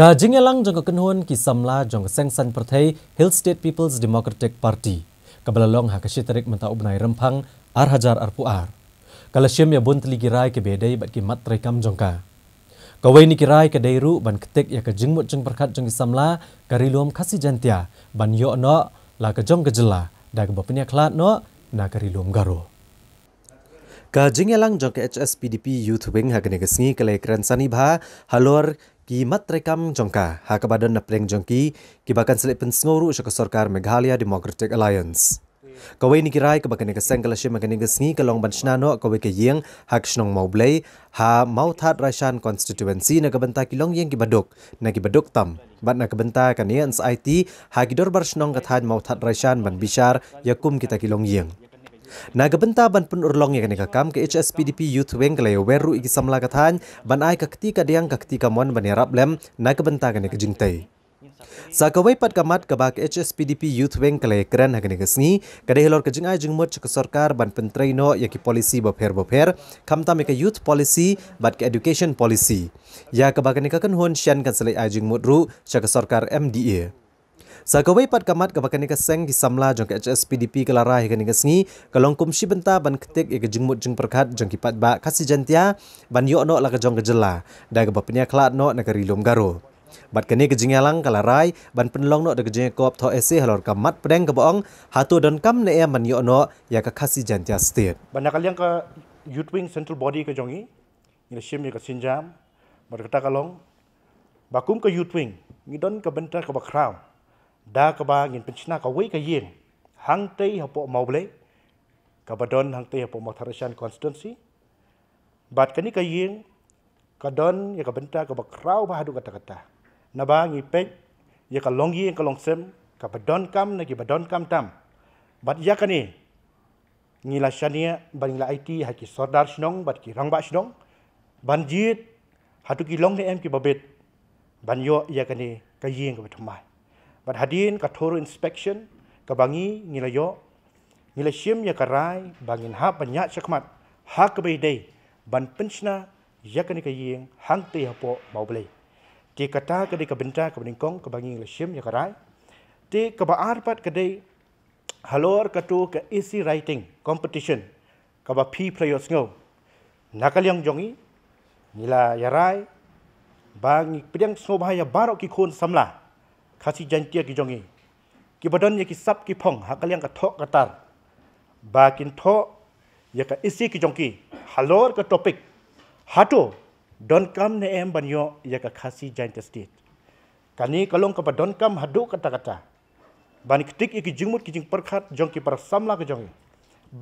ก็จึงยังลังจงกับกันฮวนกิสัมลาจงกับแซงสันประเทศ Hill State People's Democratic Party กับเบลลองหากชิตริกมันตาอุบไนรำพังอาร์ฮจาร์อาร์ปูอาร์กลาเชียมยาบุนตลีกิไรกับเบเดย์บัดกิมัตรีคำจงกากวัยนิกิไรกับเดรุบันกติกยากับจึงหมดจงประคัดจงกิสัมลากับริลวมคัสิจันตยาบันโยโนลากับจงกับเจลาดากับบัพเนียคลาดโนนากับริลวมการุกาจิงยังลังจงกับ HSPDP Youth Wing หากเนกสิงกับเลขรันสันิบาฮัลโหล ki rekam jongka ha ka badan napreng jongki ki bakan selip pen smoru shaka sarkar meghalaya democratic alliance kawai ni kirai ka bakane ka sengkala shi makane ka sngi ka longban shnano ka we ka yeng ha mau maublei ha mauthat rashan constituency na ka banta ki long yeng ki badok na ki badok tam bat na ka banta ka nians it ha ki dor bar shnong ka thad mauthat rashan ban bichar yakum kita ki long yeng Naga benta ban pun yang nega kam ke HSPDP Youth Wing kelaya weru iki samla katan ban ai kakti kadiang ketika kamuan ban yarap lem naga benta kene kejintai. Sakawai pat kamat ke bak HSPDP Youth Wing kelaya keren hagen nega sengi kade hilor kejeng ai jeng mut cek sorkar ban pentreino yaki polisi bapher bapher kam tam ya ke youth policy bat ke education policy. Ya ke bak nega kan hon shian selai ai jeng mut ru cek sorkar MDA. Sagawai pat kamat ke bakani ke seng ki samla jong ke HSPDP ke lara he kani ke sengi kalong kum si bentar ban ketik ye ke jengmut jeng perkat jong ki pat ba kasi jantia ban yo no la ke jong ke jela da ke bapnya klat no nak ke rilum garo bat kani ke jengyalang ke larai ban penlong no de ke jeng kop tho halor kamat pedeng ke boong hatu dan kam ne ya ban yo no ya ke kasi jantia state ban nakal yang ke youth wing central body ke jongi ni shim ye ke sinjam bar kata kalong bakum ke youth wing ni don ke benta ke bakrau da ka ba ngin pichna ka wei ka yin hang te ha po mau ble ka ba don hang te ha po mau tharishan constancy bat ka ni ka yin ka don ya ka benta ka ba krau ba hadu kata kata na ba ngi pe ya ka long yin ka long sem ka ba don kam na ki ba don kam tam bat ya ka ni ngi la shania ba ngi la it ha ki sordar shnong bat ki rang ba shnong ban jit hatu ki long ne em ki ba bet ban yo ya ka ni ka yin ka ba thamai bat hadin ka inspection ka bangi ngilayo ngilashim ya karai bangin ha panya chakmat ha ka bai dei ban pinchna yakani ka yeng hang te hapo ya mawble ti kata ka dei ka benta ka bening kong ka bangi ngilashim ya karai ti ka ba arpat ka dei halor ka tu ka easy writing competition ka ba phi players ngau nakal yang jongi nila yarai bangi pidang sobaya barok ki khun samla ขาสิจันเตียกิจงีกิบดอนยากิซับกิพองหากเลี้ยงกระทอกระตารบากินทอยากอิสิกิจงกีฮัลโลกับทอปิกฮัตโตดอนคัมเนเอมบันยอยากขาสิจันเตสติดกันนี้กลงกับดอนคัมฮัดูกระตากระตาบันคติกิจิงมุดกิจิงประคัดจงกีประสัมลากิจงี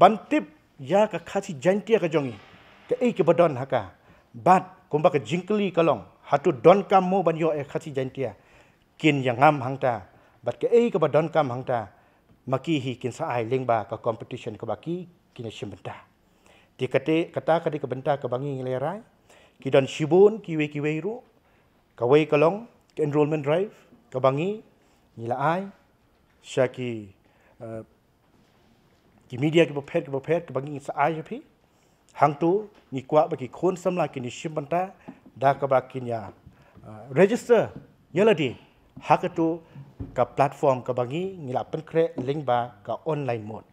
บันทิปยากขาสิจันเตียกิจงีกะเอกิบดอนฮักกาบัดกุมบักจิงคลีกลงฮัตโตดอนคัมโมบันยอเอขาสิจันเตียกินอย่างงามหังตาบัดก็เอ้ก็บดอนกามหังตามากี้ฮีกินสะไอเลงบากับคอมเพติชันก็บากี้กินชิมันตาที่กะเตกะตากะดิกบันตากบังงิเลยไรกีดอนชิบูนกีเวกีเวรุกะเวกะลองกะเอนโรลเมนต์ไรฟ์กบังงี้นี่ละไอชากีกีมีเดียกีประเภทกีประเภทกบังงี้สะไอชพีหังตูนี่กว่าบากี้คนสำลักกินชิมันตาดากบากินยาเรจิสเตอร์ยัลดี hak itu ke platform ke bagi ngilak pengkret link ba ke online mode.